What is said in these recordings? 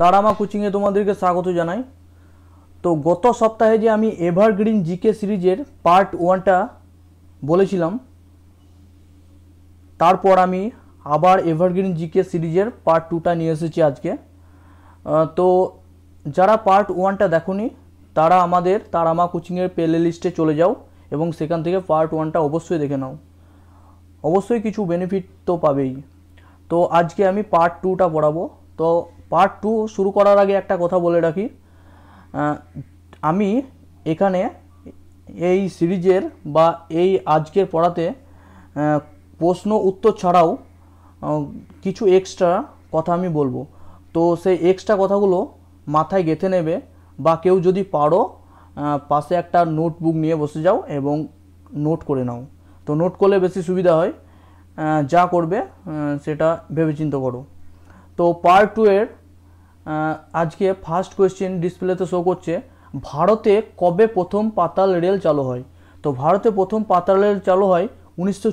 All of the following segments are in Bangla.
তারামা কোচিংয়ে তোমাদেরকে স্বাগত জানাই তো গত সপ্তাহে যে আমি এভারগ্রিন জিকে সিরিজের পার্ট ওয়ানটা বলেছিলাম তারপর আমি আবার এভারগ্রিন জিকে সিরিজের পার্ট টুটা নিয়ে এসেছি আজকে তো যারা পার্ট ওয়ানটা দেখনি তারা আমাদের তারামা কোচিংয়ের প্লে লিস্টে চলে যাও এবং সেখান থেকে পার্ট ওয়ানটা অবশ্যই দেখে নাও অবশ্যই কিছু বেনিফিট তো পাবেই তো আজকে আমি পার্ট টুটা পড়াবো তো পার্ট টু শুরু করার আগে একটা কথা বলে রাখি আমি এখানে এই সিরিজের বা এই আজকের পড়াতে প্রশ্ন উত্তর ছাড়াও কিছু এক্সট্রা কথা আমি বলবো তো সেই এক্সট্রা কথাগুলো মাথায় গেঁথে নেবে বা কেউ যদি পারো পাশে একটা নোটবুক নিয়ে বসে যাও এবং নোট করে নাও তো নোট করলে বেশি সুবিধা হয় যা করবে সেটা ভেবেচিন্ত করো তো পার্ট টু এর আজকে ফার্স্ট কোয়েশ্চেন ডিসপ্লেতে শো করছে ভারতে কবে প্রথম পাতাল রেল চালু হয় তো ভারতে প্রথম পাতাল রেল চালু হয় উনিশশো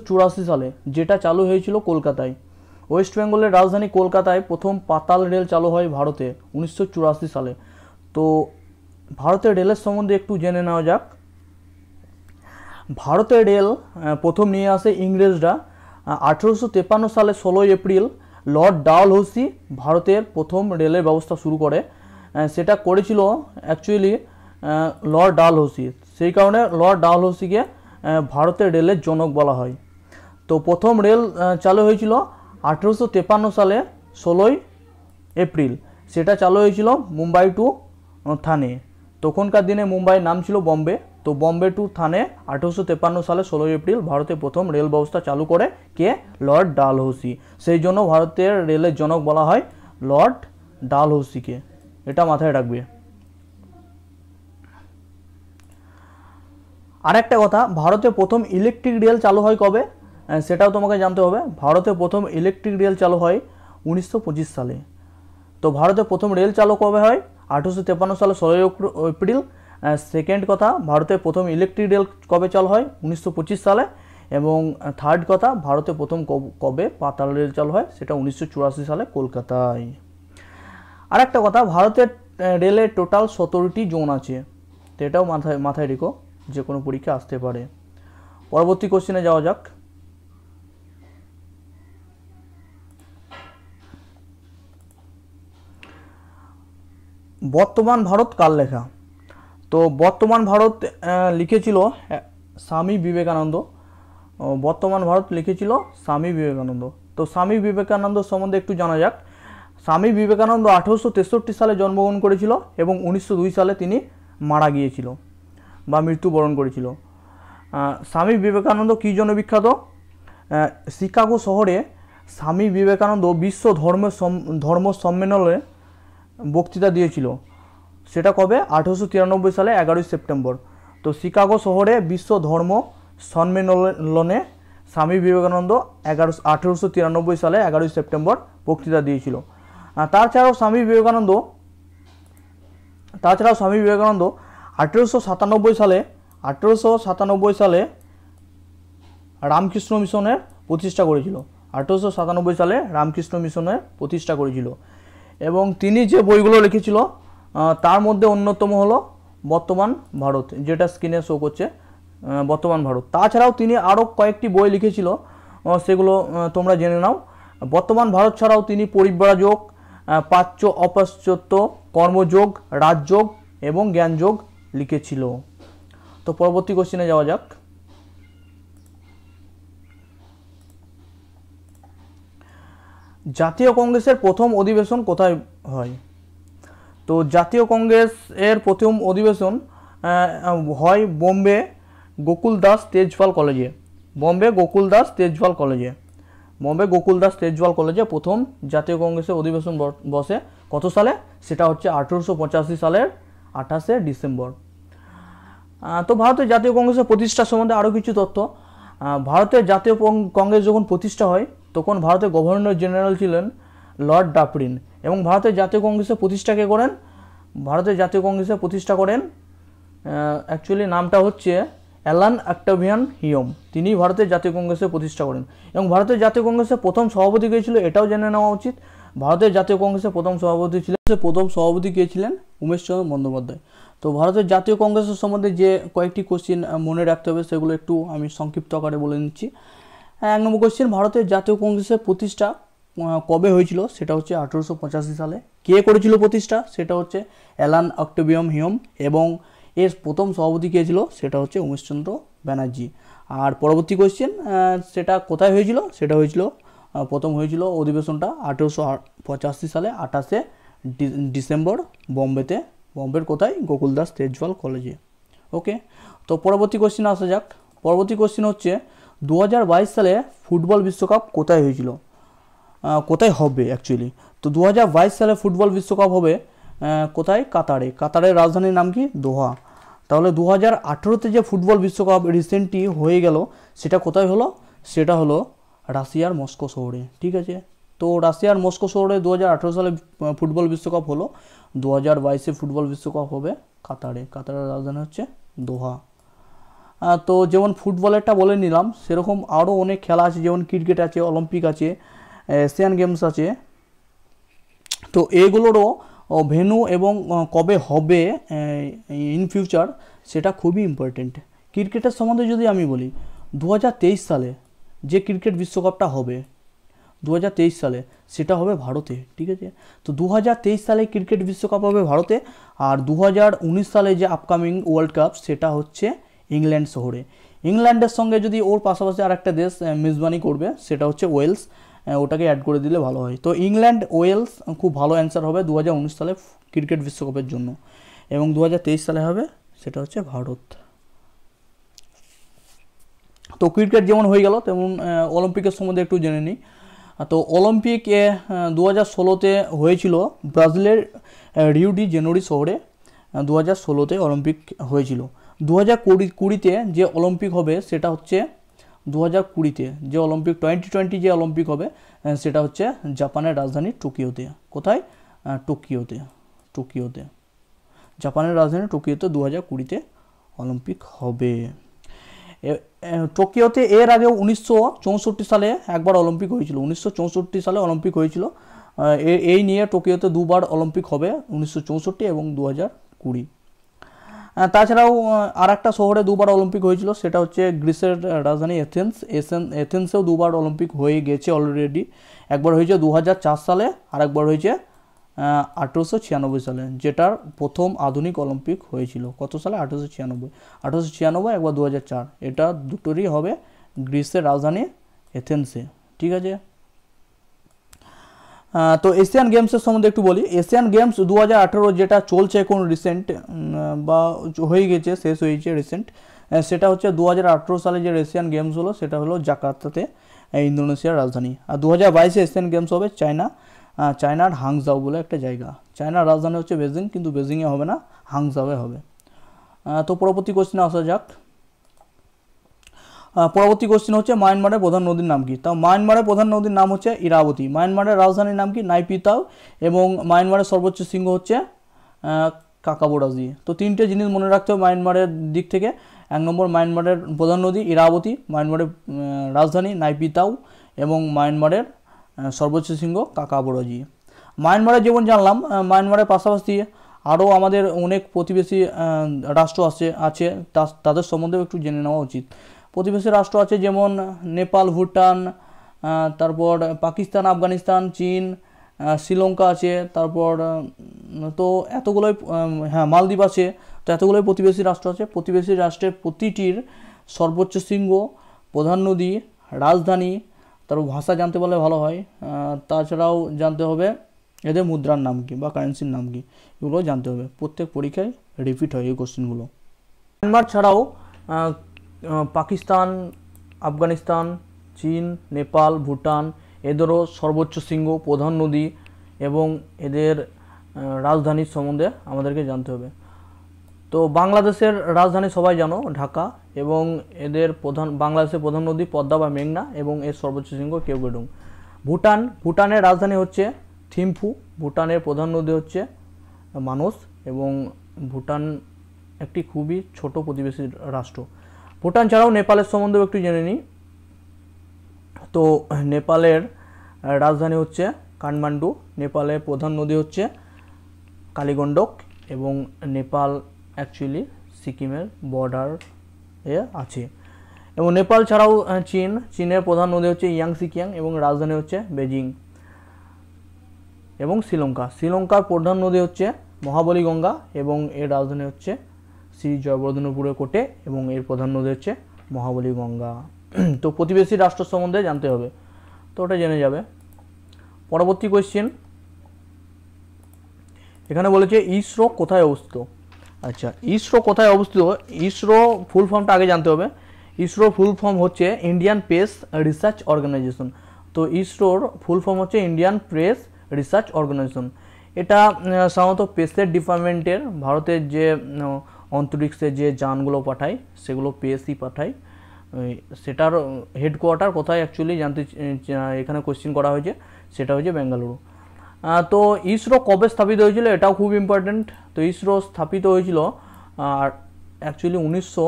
সালে যেটা চালু হয়েছিল কলকাতায় ওয়েস্ট বেঙ্গলের রাজধানী কলকাতায় প্রথম পাতাল রেল চালু হয় ভারতে উনিশশো সালে তো ভারতের রেলের সম্বন্ধে একটু জেনে নেওয়া যাক ভারতের রেল প্রথম নিয়ে আসে ইংরেজরা আঠেরোশো সালে ষোলোই এপ্রিল লর্ড হৌসি ভারতের প্রথম রেলের ব্যবস্থা শুরু করে সেটা করেছিল অ্যাকচুয়ালি লর্ড হৌসি সেই কারণে লর্ড হৌসিকে ভারতের রেলের জনক বলা হয় তো প্রথম রেল চালু হয়েছিল আঠেরোশো তেপান্ন সালে ষোলোই এপ্রিল সেটা চালু হয়েছিল মুম্বাই টু থানে তখনকার দিনে মুম্বাইয়ের নাম ছিল বম্বে তো বম্বে টু থানে আঠেরোশো তেপান্ন সালে ষোলোই এপ্রিল ভারতে প্রথম রেল ব্যবস্থা চালু করে কে লর্ড ডালহসি সেই জন্য ভারতের রেলের জনক বলা হয় লর্ড ডালহসিকে এটা মাথায় রাখবে আরেকটা কথা ভারতে প্রথম ইলেকট্রিক রেল চালু হয় কবে সেটাও তোমাকে জানতে হবে ভারতে প্রথম ইলেকট্রিক রেল চালু হয় উনিশশো সালে তো ভারতে প্রথম রেল চালু কবে হয় আঠারোশো তেপান্ন সালে ষোলোই এপ্রিল সেকেন্ড কথা ভারতে প্রথম ইলেকট্রিক রেল কবে চালু হয় উনিশশো সালে এবং থার্ড কথা ভারতে প্রথম কবে পাতাল রেল চালু হয় সেটা উনিশশো সালে কলকাতায় আর একটা কথা ভারতের রেলে টোটাল সতেরোটি জোন আছে তো এটাও মাথায় মাথায় রেখো যে কোনো পরীক্ষা আসতে পারে পরবর্তী কোশ্চেনে যাওয়া যাক বর্তমান ভারত কার লেখা তো বর্তমান ভারত লিখেছিল স্বামী বিবেকানন্দ বর্তমান ভারত লিখেছিল স্বামী বিবেকানন্দ তো স্বামী বিবেকানন্দ সম্বন্ধে একটু জানা যাক স্বামী বিবেকানন্দ আঠেরোশো তেষট্টি সালে জন্মগ্রহণ করেছিল এবং উনিশশো দুই সালে তিনি মারা গিয়েছিল বা মৃত্যুবরণ করেছিল স্বামী বিবেকানন্দ কী জন্য বিখ্যাত শিকাগো শহরে স্বামী বিবেকানন্দ বিশ্ব ধর্ম ধর্ম সম্মেলনে বক্তৃতা দিয়েছিল সেটা কবে আঠেরোশো তিরানব্বই সালে এগারোই সেপ্টেম্বর তো শিকাগো শহরে বিশ্ব ধর্ম সম্মেলনে স্বামী বিবেকানন্দ এগারো আঠেরোশো তিরানব্বই সালে এগারোই সেপ্টেম্বর বক্তৃতা দিয়েছিল তাছাড়াও স্বামী বিবেকানন্দ তাছাড়াও স্বামী বিবেকানন্দ আঠেরোশো সাতানব্বই সালে আঠেরোশো সাতানব্বই সালে রামকৃষ্ণ মিশনের প্রতিষ্ঠা করেছিল আঠেরোশো সাতানব্বই সালে রামকৃষ্ণ মিশনের প্রতিষ্ঠা করেছিল এবং তিনি যে বইগুলো লিখেছিল তার মধ্যে অন্যতম হলো বর্তমান ভারত যেটা স্ক্রিনে শো করছে বর্তমান ভারত তাছাড়াও তিনি আরও কয়েকটি বই লিখেছিল সেগুলো তোমরা জেনে নাও বর্তমান ভারত ছাড়াও তিনি পরিব্রাজক প্রাচ্য অপাশ্চাত্য কর্মযোগ রাজযোগ এবং জ্ঞানযোগ লিখেছিল তো পরবর্তী কোশ্চেনে যাওয়া যাক জাতীয় কংগ্রেসের প্রথম অধিবেশন কোথায় হয় তো জাতীয় কংগ্রেস এর প্রথম অধিবেশন হয় বোম্বে গোকুল দাস তেজপাল কলেজে বোম্বে গোকুল দাস তেজপাল কলেজে বম্বে গোকুল দাস তেজপাল কলেজে প্রথম জাতীয় কংগ্রেসের অধিবেশন বসে কত সালে সেটা হচ্ছে আঠেরোশো সালের আঠাশে ডিসেম্বর তো ভারতের জাতীয় কংগ্রেসের প্রতিষ্ঠা সম্বন্ধে আরও কিছু তথ্য ভারতের জাতীয় কংগ্রেস যখন প্রতিষ্ঠা হয় তখন ভারতের গভর্নর জেনারেল ছিলেন লর্ড ডাপরিন এবং ভারতের জাতীয় কংগ্রেসের কে করেন ভারতের জাতীয় কংগ্রেসের প্রতিষ্ঠা করেন অ্যাকচুয়ালি নামটা হচ্ছে অ্যালান অ্যাক্টাভিয়ান হিয়ম তিনি ভারতের জাতীয় কংগ্রেসের প্রতিষ্ঠা করেন এবং ভারতের জাতীয় কংগ্রেসের প্রথম সভাপতি কে ছিল এটাও জেনে নেওয়া উচিত ভারতের জাতীয় কংগ্রেসের প্রথম সভাপতি ছিলেন প্রথম সভাপতি কে ছিলেন উমেশচন্দ্র বন্দ্যোপাধ্যায় তো ভারতের জাতীয় কংগ্রেসের সম্বন্ধে যে কয়েকটি কোশ্চিন মনে রাখতে হবে সেগুলো একটু আমি সংক্ষিপ্ত আকারে বলে নিচ্ছি হ্যাঁ, এক নম্বর কোশ্চেন ভারতের জাতীয় কংগ্রেসের প্রতিষ্ঠা কবে হয়েছিল সেটা হচ্ছে আঠেরোশো পঁচাশি সালে কে করেছিল প্রতিষ্ঠা সেটা হচ্ছে অ্যালান অক্টোবিয়াম হিয়ম এবং এর প্রথম সভাপতি কে ছিল সেটা হচ্ছে উমেশচন্দ্র ব্যানার্জি আর পরবর্তী কোশ্চেন সেটা কোথায় হয়েছিল সেটা হয়েছিল প্রথম হয়েছিল অধিবেশনটা আঠেরোশো পঁচাশি সালে আঠাশে ডিসেম্বর বম্বেতে বম্বের কোথায় গোকুলদাস তেজওয়াল কলেজে ওকে তো পরবর্তী কোশ্চেন আসা যাক পরবর্তী কোশ্চেন হচ্ছে দু সালে ফুটবল বিশ্বকাপ কোথায় হয়েছিল কোথায় হবে অ্যাকচুয়ালি তো দু সালে ফুটবল বিশ্বকাপ হবে কোথায় কাতারে কাতারের রাজধানীর নাম কি দোহা তাহলে দু হাজার যে ফুটবল বিশ্বকাপ রিসেন্টলি হয়ে গেল সেটা কোথায় হলো সেটা হলো রাশিয়ার মস্কো শহরে ঠিক আছে তো রাশিয়ার মস্কো শহরে দু সালে ফুটবল বিশ্বকাপ হলো দু হাজার ফুটবল বিশ্বকাপ হবে কাতারে কাতারের রাজধানী হচ্ছে দোহা তো যেমন ফুটবলেরটা বলে নিলাম সেরকম আরও অনেক খেলা আছে যেমন ক্রিকেট আছে অলিম্পিক আছে এশিয়ান গেমস আছে তো এগুলোরও ভেনু এবং কবে হবে ইন ফিউচার সেটা খুবই ইম্পর্টেন্ট ক্রিকেটের সম্বন্ধে যদি আমি বলি দু সালে যে ক্রিকেট বিশ্বকাপটা হবে দু সালে সেটা হবে ভারতে ঠিক আছে তো দু সালে ক্রিকেট বিশ্বকাপ হবে ভারতে আর দু সালে যে আপকামিং ওয়ার্ল্ড কাপ সেটা হচ্ছে ইংল্যান্ড শহরে ইংল্যান্ডের সঙ্গে যদি ওর পাশাপাশি আর একটা দেশ মিজবানি করবে সেটা হচ্ছে ওয়েলস ওটাকে অ্যাড করে দিলে ভালো হয় তো ইংল্যান্ড ওয়েলস খুব ভালো অ্যান্সার হবে দু সালে ক্রিকেট বিশ্বকাপের জন্য এবং দু সালে হবে সেটা হচ্ছে ভারত তো ক্রিকেট যেমন হয়ে গেল তেমন অলিম্পিকের সম্বন্ধে একটু জেনে নিই তো অলিম্পিক দু হাজার ষোলোতে হয়েছিল ব্রাজিলের রিউডি জেনুয়ারি শহরে দু হাজার ষোলোতে অলিম্পিক হয়েছিল দু হাজার কুড়ি কুড়িতে যে অলিম্পিক হবে সেটা হচ্ছে দু হাজার কুড়িতে যে অলিম্পিক টোয়েন্টি টোয়েন্টি যে অলিম্পিক হবে সেটা হচ্ছে জাপানের রাজধানী টোকিওতে কোথায় টোকিওতে টোকিওতে জাপানের রাজধানী টোকিওতে দু হাজার কুড়িতে অলিম্পিক হবে টোকিওতে এর আগে উনিশশো সালে একবার অলিম্পিক হয়েছিল উনিশশো সালে অলিম্পিক হয়েছিল এই নিয়ে টোকিওতে দুবার অলিম্পিক হবে উনিশশো এবং দু হাজার কুড়ি তাছাড়াও আর একটা শহরে দুবার অলিম্পিক হয়েছিল সেটা হচ্ছে গ্রিসের রাজধানী এথেন্স এসেন এথেন্সেও দুবার অলিম্পিক হয়ে গেছে অলরেডি একবার হয়েছে দু সালে আর একবার হয়েছে আঠেরোশো ছিয়ানব্বই সালে যেটার প্রথম আধুনিক অলিম্পিক হয়েছিল কত সালে আঠেরোশো ছিয়ানব্বই আঠেরোশো ছিয়ানব্বই একবার দু এটা দুটোরই হবে গ্রিসের রাজধানী এথেন্সে ঠিক আছে তো এশিয়ান গেমসের সম্বন্ধে একটু বলি এশিয়ান গেমস দু যেটা চলছে এখন রিসেন্ট বা হয়ে গেছে শেষ হয়েছে রিসেন্ট সেটা হচ্ছে দু সালে যে এশিয়ান গেমস হলো সেটা হলো জাকার্তাতে ইন্দোনেশিয়ার রাজধানী আর দু হাজার বাইশে এশিয়ান গেমস হবে চায়না চায়নার হাংজাও বলে একটা জায়গা চায়নার রাজধানী হচ্ছে বেজিং কিন্তু বেজিংয়ে হবে না হাংজাওয়ে হবে তো পরবর্তী কোশ্চেনে আসা যাক পরবর্তী কোশ্চেন হচ্ছে মায়ানমারের প্রধান নদীর নাম কি তাও মায়ানমারের প্রধান নদীর নাম হচ্ছে ইরাবতী মায়ানমারের রাজধানীর নাম কি নাইপিতাও এবং মায়ানমারের সর্বোচ্চ সিংহ হচ্ছে কাকাবোরাজি তো তিনটে জিনিস মনে রাখতে হবে মায়ানমারের দিক থেকে এক নম্বর মায়ানমারের প্রধান নদী ইরাবতী মায়ানমারের রাজধানী নাইপিতাও এবং মায়ানমারের সর্বোচ্চ সিংহ কাকাবোরাজি মায়ানমারের যেমন জানলাম মায়ানমারের পাশাপাশি আরও আমাদের অনেক প্রতিবেশী রাষ্ট্র আছে আছে তাদের সম্বন্ধেও একটু জেনে নেওয়া উচিত প্রতিবেশী রাষ্ট্র আছে যেমন নেপাল ভুটান তারপর পাকিস্তান আফগানিস্তান চীন শ্রীলঙ্কা আছে তারপর তো এতগুলোই হ্যাঁ মালদ্বীপ আছে তো এতগুলোই প্রতিবেশী রাষ্ট্র আছে প্রতিবেশী রাষ্ট্রের প্রতিটির সর্বোচ্চ শৃঙ্গ প্রধান নদী রাজধানী তারপর ভাষা জানতে পারলে ভালো হয় তাছাড়াও জানতে হবে এদের মুদ্রার নাম কি বা কারেন্সির নাম কি এগুলো জানতে হবে প্রত্যেক পরীক্ষায় রিপিট হয় এই কোশ্চেনগুলো মায়ানমার ছাড়াও পাকিস্তান আফগানিস্তান চীন নেপাল ভুটান এদেরও সর্বোচ্চ শৃঙ্গ প্রধান নদী এবং এদের রাজধানীর সম্বন্ধে আমাদেরকে জানতে হবে তো বাংলাদেশের রাজধানী সবাই জানো ঢাকা এবং এদের প্রধান বাংলাদেশের প্রধান নদী পদ্মা বা মেঘনা এবং এর সর্বোচ্চ শৃঙ্গ কেউগেডুং ভুটান ভুটানের রাজধানী হচ্ছে থিম্ফু ভুটানের প্রধান নদী হচ্ছে মানস এবং ভুটান একটি খুবই ছোট প্রতিবেশী রাষ্ট্র ভুটান ছাড়াও নেপালের সম্বন্ধেও একটু জেনে নিই তো নেপালের রাজধানী হচ্ছে কাঠমান্ডু নেপালের প্রধান নদী হচ্ছে কালীগণ্ডক এবং নেপাল অ্যাকচুয়ালি সিকিমের বর্ডার এ আছে এবং নেপাল ছাড়াও চীন চীনের প্রধান নদী হচ্ছে ইয়াং সিকিয়াং এবং রাজধানী হচ্ছে বেজিং এবং শ্রীলঙ্কা শ্রীলঙ্কার প্রধান নদী হচ্ছে মহাবলী গঙ্গা এবং এর রাজধানী হচ্ছে শ্রী জয়বর্ধনপুরে কোটে এবং এর প্রধান নদী হচ্ছে মহাবলী গঙ্গা তো প্রতিবেশী রাষ্ট্র সম্বন্ধে জানতে হবে তো ওটা জেনে যাবে পরবর্তী কোয়েশ্চেন এখানে বলেছে ইসরো কোথায় অবস্থিত আচ্ছা ইসরো কোথায় অবস্থিত ইসরো ফুল ফর্মটা আগে জানতে হবে ইসরো ফুল ফর্ম হচ্ছে ইন্ডিয়ান প্রেস রিসার্চ অর্গানাইজেশন তো ইসরোর ফুল ফর্ম হচ্ছে ইন্ডিয়ান প্রেস রিসার্চ অর্গানাইজেশন এটা সাধারণত প্রেসের ডিপার্টমেন্টের ভারতের যে অন্তরিক্ষে যে যানগুলো পাঠায় সেগুলো পিএসসি পাঠায় সেটার হেডকোয়ার্টার কোথায় অ্যাকচুয়ালি জানতে এখানে কোশ্চেন করা হয়েছে সেটা হয়েছে বেঙ্গালুরু তো ইসরো কবে স্থাপিত হয়েছিল এটাও খুব ইম্পর্ট্যান্ট তো ইসরো স্থাপিত হয়েছিল আর অ্যাকচুয়ালি উনিশশো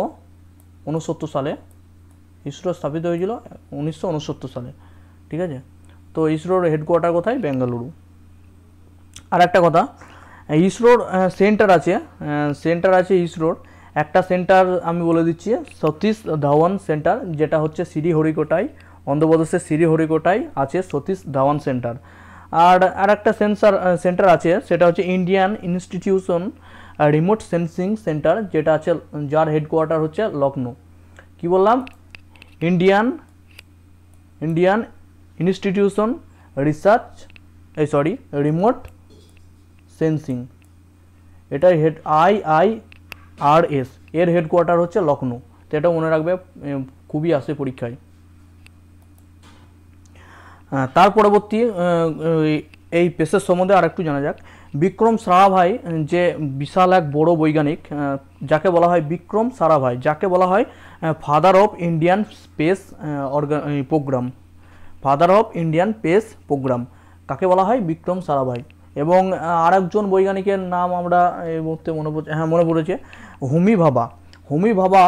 উনসত্তর সালে ইসরো স্থাপিত হয়েছিল উনিশশো উনসত্তর সালে ঠিক আছে তো ইসরোর হেডকোয়ার্টার কোথায় বেঙ্গালুরু আর একটা কথা ইসরোর সেন্টার আছে সেন্টার আছে ইসরোর একটা সেন্টার আমি বলে দিচ্ছি সতীশ ধাওয়ান সেন্টার যেটা হচ্ছে সিরি হরিকোটাই অন্ধ্রপ্রদেশের সিরি হরিকোটাই আছে সতীশ ধাওয়ান সেন্টার আর আর একটা সেন্সার সেন্টার আছে সেটা হচ্ছে Indian institution remote sensing centre যেটা আছে যার হেডকোয়ার্টার হচ্ছে লখনৌ কি বললাম ইন্ডিয়ান ইন্ডিয়ান ইনস্টিটিউশন রিসার্চ এই সরি রিমোট সেন্সিং এটাই head I I R S এর হেডকোয়ার্টার হচ্ছে লখনৌ তো এটা মনে রাখবে খুবই আসে পরীক্ষায় তার পরবর্তী এই পেসের সম্বন্ধে আর একটু জানা যাক বিক্রম সারাভাই যে বিশাল এক বড় বৈজ্ঞানিক যাকে বলা হয় বিক্রম সারাভাই যাকে বলা হয় ফাদার অফ ইন্ডিয়ান স্পেস অর্গা program father of Indian space program কাকে বলা হয় বিক্রম সারাভাই এবং আরেকজন বৈজ্ঞানিকের নাম আমরা এই মুহূর্তে মনে পড়ছে হ্যাঁ মনে পড়েছে হুমি ভাবা হুমি ভাবা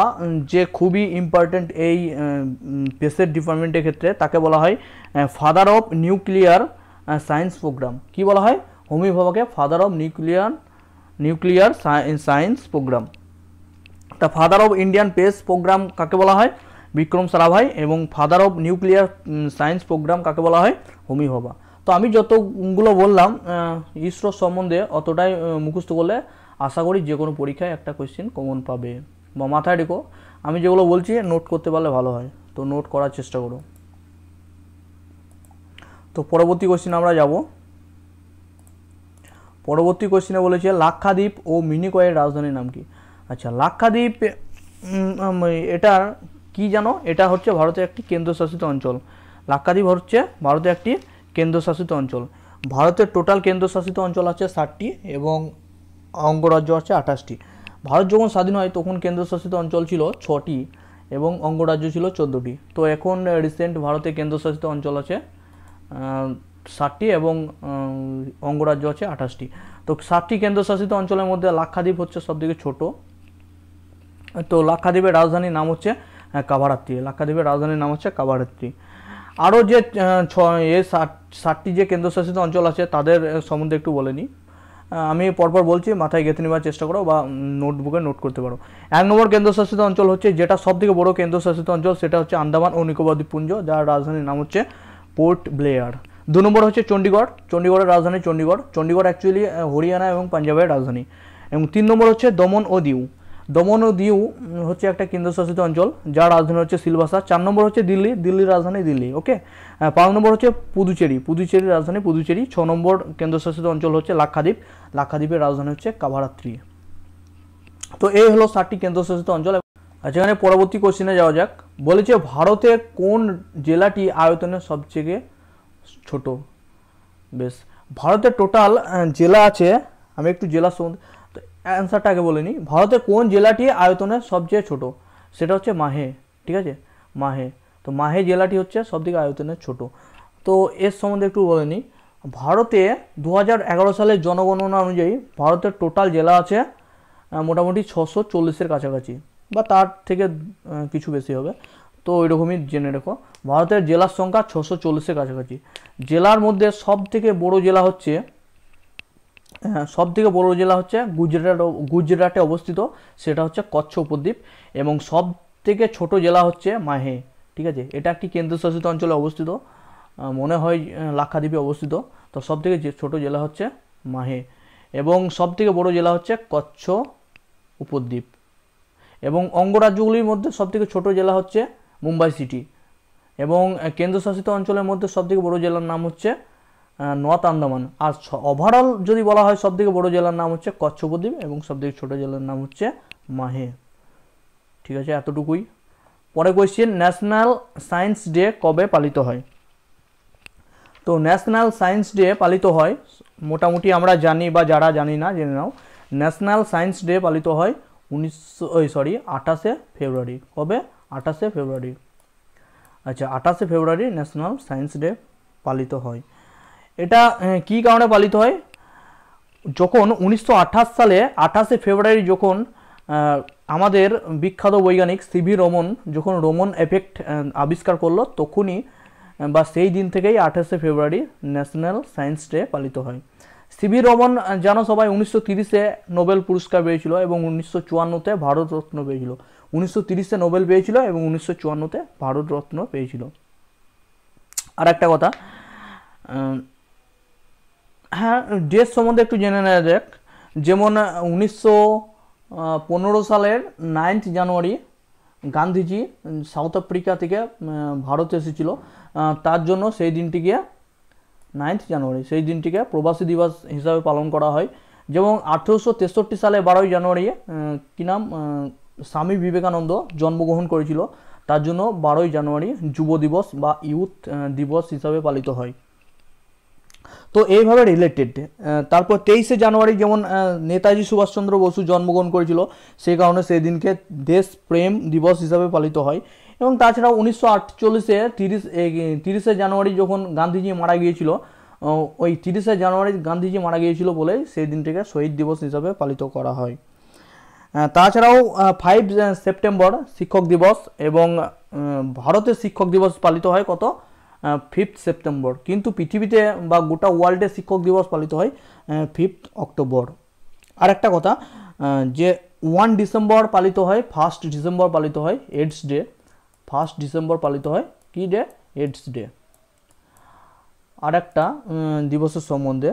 যে খুবই ইম্পর্ট্যান্ট এই পেসের ডিপার্টমেন্টের ক্ষেত্রে তাকে বলা হয় father of nuclear science program কি বলা হয় হোমি ভাবাকে father of nuclear nuclear science program তা father of Indian space program কাকে বলা হয় বিক্রম সারাভাই এবং father of nuclear science program কাকে বলা হয় হোমি ভাবা তো আমি যতগুলো বললাম ইসরো সম্বন্ধে অতটাই মুখস্থ করলে আশা করি যে কোনো পরীক্ষায় একটা কোয়েশ্চেন কমন পাবে বা মাথায় রেখো আমি যেগুলো বলছি নোট করতে পারলে ভালো হয় তো নোট করার চেষ্টা করো তো পরবর্তী কোয়েশ্চেন আমরা যাব পরবর্তী কোয়েশ্চেনে বলেছে লাক্ষাদ্বীপ ও মিনি কয়ের রাজধানীর নাম কি আচ্ছা লাক্ষাদ্বীপ এটার কি জানো এটা হচ্ছে ভারতের একটি কেন্দ্রশাসিত অঞ্চল লাক্ষাদ্বীপ হচ্ছে ভারতের একটি কেন্দ্রশাসিত অঞ্চল ভারতের টোটাল কেন্দ্রশাসিত অঞ্চল আছে ষাটটি এবং অঙ্গরাজ্য আছে আঠাশটি ভারত যখন স্বাধীন হয় তখন কেন্দ্রশাসিত অঞ্চল ছিল ছটি এবং অঙ্গরাজ্য ছিল চোদ্দোটি তো এখন রিসেন্ট uh, ভারতে কেন্দ্রশাসিত অঞ্চল আছে uh, ষাটটি এবং uh, অঙ্গরাজ্য আছে আঠাশটি তো ষাটটি কেন্দ্রশাসিত অঞ্চলের মধ্যে লাক্ষাদ্বীপ হচ্ছে সবথেকে ছোট তো লাক্ষাদ্বীপের রাজধানীর নাম হচ্ছে কাভারাত্রি লাক্ষাদ্বীপের রাজধানীর নাম হচ্ছে কাভারাত্রী আরও যে এ ষাটটি যে কেন্দ্রশাসিত অঞ্চল আছে তাদের সম্বন্ধে একটু বলে নিই আমি পরপর বলছি মাথায় গেঁথে নেওয়ার চেষ্টা করো বা নোটবুকে নোট করতে পারো এক নম্বর কেন্দ্রশাসিত অঞ্চল হচ্ছে যেটা সবথেকে বড় কেন্দ্রশাসিত অঞ্চল সেটা হচ্ছে আন্দামান ও নিকোবর দ্বীপপুঞ্জ যার রাজধানীর নাম হচ্ছে পোর্ট ব্লেয়ার দু নম্বর হচ্ছে চণ্ডীগড় চণ্ডীগড়ের রাজধানী চণ্ডীগড় চণ্ডীগড় অ্যাকচুয়ালি হরিয়ানা এবং পাঞ্জাবের রাজধানী এবং তিন নম্বর হচ্ছে দমন ও দিউ দমন ও দিউ হচ্ছে একটা কেন্দ্রশাসিত অঞ্চল যার রাজধানী হচ্ছে সিলভাসা চার নম্বর হচ্ছে দিল্লি দিল্লির রাজধানী দিল্লি ওকে পাঁচ নম্বর হচ্ছে পুদুচেরি পুদুচেরির রাজধানী পুদুচেরি ছ নম্বর কেন্দ্রশাসিত অঞ্চল হচ্ছে লাক্ষাদ্বীপ লাক্ষাদ্বীপের রাজধানী হচ্ছে কাভারাত্রি তো এই হলো ষাটটি কেন্দ্রশাসিত অঞ্চল যেখানে আচ্ছা, এখানে পরবর্তী কোশ্চিনে যাওয়া যাক বলেছে ভারতের কোন জেলাটি আয়তনের সবচেয়ে ছোট বেশ ভারতের টোটাল জেলা আছে আমি একটু জেলা সম্বন্ধে অ্যান্সারটা আগে বলে নিই ভারতের কোন জেলাটি আয়তনে সবচেয়ে ছোট সেটা হচ্ছে মাহে ঠিক আছে মাহে তো মাহে জেলাটি হচ্ছে সবদিকে আয়তনে ছোট তো এর সম্বন্ধে একটু বলে নিই ভারতে দু সালের জনগণনা অনুযায়ী ভারতের টোটাল জেলা আছে মোটামুটি ছশো চল্লিশের কাছাকাছি বা তার থেকে কিছু বেশি হবে তো এরকমই জেনে রেখো ভারতের জেলার সংখ্যা ছশো চল্লিশের কাছাকাছি জেলার মধ্যে সব থেকে বড় জেলা হচ্ছে হ্যাঁ, সব থেকে বড় জেলা হচ্ছে গুজরাট গুজরাটে অবস্থিত সেটা হচ্ছে কচ্ছ উপদ্বীপ এবং সব থেকে ছোট জেলা হচ্ছে মাহে ঠিক আছে এটা একটি কেন্দ্রশাসিত অঞ্চলে অবস্থিত মনে হয় লাক্ষাদ্বীপে অবস্থিত তো সব থেকে ছোটো জেলা হচ্ছে মাহে এবং সব থেকে বড় জেলা হচ্ছে কচ্ছ উপদ্বীপ এবং অঙ্গরাজ্যগুলির মধ্যে সব থেকে ছোটো জেলা হচ্ছে মুম্বাই সিটি এবং কেন্দ্রশাসিত অঞ্চলের মধ্যে সব থেকে বড় জেলার নাম হচ্ছে নর্থ আন্দামান আর ওভারঅল যদি বলা হয় সবথেকে বড় জেলার নাম হচ্ছে কচ্ছপদ্বীপ এবং সবথেকে ছোট জেলার নাম হচ্ছে মাহে ঠিক আছে এতটুকুই পরে কোয়েশ্চেন ন্যাশনাল সায়েন্স ডে কবে পালিত হয় তো ন্যাশনাল সায়েন্স ডে পালিত হয় মোটামুটি আমরা জানি বা যারা জানি না জেনে নাও ন্যাশনাল সায়েন্স ডে পালিত হয় উনিশশো ওই সরি আঠাশে ফেব্রুয়ারি কবে আঠাশে ফেব্রুয়ারি আচ্ছা আঠাশে ফেব্রুয়ারি ন্যাশনাল সায়েন্স ডে পালিত হয় এটা কি কারণে পালিত হয় যখন উনিশশো সালে আঠাশে ফেব্রুয়ারি যখন আমাদের বিখ্যাত বৈজ্ঞানিক সিভি রমন যখন রোমন এফেক্ট আবিষ্কার করলো তখনই বা সেই দিন থেকেই আঠাশে ফেব্রুয়ারি ন্যাশনাল সায়েন্স ডে পালিত হয় সিভি রমন জানো সবাই উনিশশো তিরিশে নোবেল পুরস্কার পেয়েছিল এবং উনিশশো চুয়ান্নতে ভারতরত্ন পেয়েছিল উনিশশো তিরিশে নোবেল পেয়েছিল এবং উনিশশো চুয়ান্নতে ভারতরত্ন পেয়েছিল আর একটা কথা হ্যাঁ ডেট সম্বন্ধে একটু জেনে নেওয়া যাক যেমন উনিশশো পনেরো সালের ninth January Gandhiji South Africa থেকে ভারত এসেছিল তার জন্য সেই দিনটিকে নাইনথ জানুয়ারি সেই দিনটিকে প্রবাসী দিবস হিসাবে পালন করা হয় যেমন আঠেরোশো তেষট্টি সালে বারোই জানুয়ারি কি নাম স্বামী বিবেকানন্দ জন্মগ্রহণ করেছিল তার জন্য বারোই জানুয়ারি যুব দিবস বা ইউথ দিবস হিসাবে পালিত হয় তো এইভাবে রিলেটেড তারপর তেইশে জানুয়ারি যেমন নেতাজি সুভাষচন্দ্র বসু জন্মগ্রহণ করেছিল সেই কারণে সেই দিনকে দেশ প্রেম দিবস হিসাবে পালিত হয় এবং তাছাড়াও উনিশশো আটচল্লিশে তিরিশ তিরিশে জানুয়ারি যখন গান্ধীজি মারা গিয়েছিল ওই তিরিশে জানুয়ারি গান্ধীজি মারা গিয়েছিল বলে সেই দিনটিকে শহীদ দিবস হিসাবে পালিত করা হয় তাছাড়াও ফাইভ সেপ্টেম্বর শিক্ষক দিবস এবং ভারতের শিক্ষক দিবস পালিত হয় কত ফিফথ সেপ্টেম্বর কিন্তু পৃথিবীতে বা গোটা ওয়ার্ল্ডে শিক্ষক দিবস পালিত হয় ফিফথ অক্টোবর আর একটা কথা যে ওয়ান ডিসেম্বর পালিত হয় ফার্স্ট ডিসেম্বর পালিত হয় এইডস ডে ফার্স্ট ডিসেম্বর পালিত হয় কি ডে এইডস ডে আর একটা দিবসের সম্বন্ধে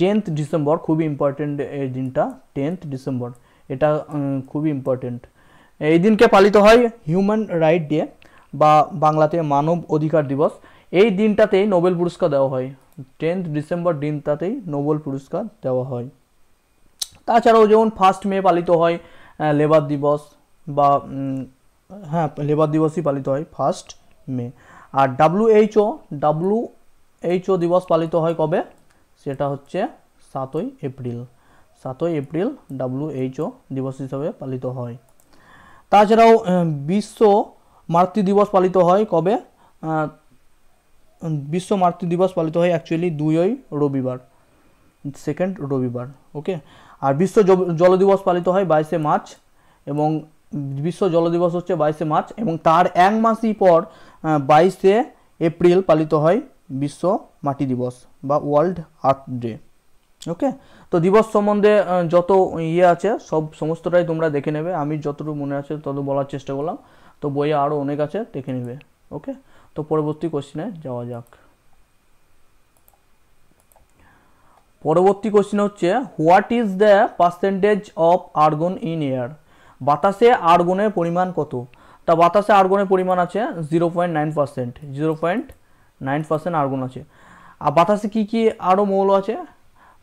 টেন্থ ডিসেম্বর খুবই ইম্পর্টেন্ট এই দিনটা টেন্থ ডিসেম্বর এটা খুবই ইম্পর্টেন্ট এই দিনকে পালিত হয় হিউম্যান রাইট ডে বা বাংলাতে মানব অধিকার দিবস এই দিনটাতেই নোবেল পুরস্কার দেওয়া হয় টেন্থ ডিসেম্বর দিনটাতেই নোবেল পুরস্কার দেওয়া হয় তাছাড়াও যেমন ফার্স্ট মে পালিত হয় লেবার দিবস বা হ্যাঁ লেবার দিবসই পালিত হয় ফার্স্ট মে আর ডাব্লুএইচও ডাব্লু এইচও দিবস পালিত হয় কবে সেটা হচ্ছে সাতই এপ্রিল সাতই এপ্রিল ডাব্লুএইচও দিবস হিসাবে পালিত হয় তাছাড়াও বিশ্ব মাতৃ দিবস পালিত হয় কবে বিশ্ব মাতৃ দিবস পালিত হয় অ্যাকচুয়ালি দুইই রবিবার সেকেন্ড রবিবার ওকে আর বিশ্ব জল দিবস পালিত হয় বাইশে মার্চ এবং বিশ্ব জল দিবস হচ্ছে বাইশে মার্চ এবং তার এক মাসই পর বাইশে এপ্রিল পালিত হয় বিশ্ব মাটি দিবস বা ওয়ার্ল্ড আর্থ ডে ওকে তো দিবস সম্বন্ধে যত ইয়ে আছে সব সমস্তটাই তোমরা দেখে নেবে আমি যতটুকু মনে আছে তত বলার চেষ্টা করলাম তো বইয়ে আরও অনেক আছে দেখে নেবে ওকে তো পরবর্তী কোশ্চিনে যাওয়া যাক পরবর্তী কোশ্চিন হচ্ছে what is the percentage of argon in air বাতাসে আর্গনের পরিমাণ কত তা বাতাসে আর্গনের পরিমাণ আছে zero point nine percent zero point nine percent argon আছে আর বাতাসে কি কি আরও মৌল আছে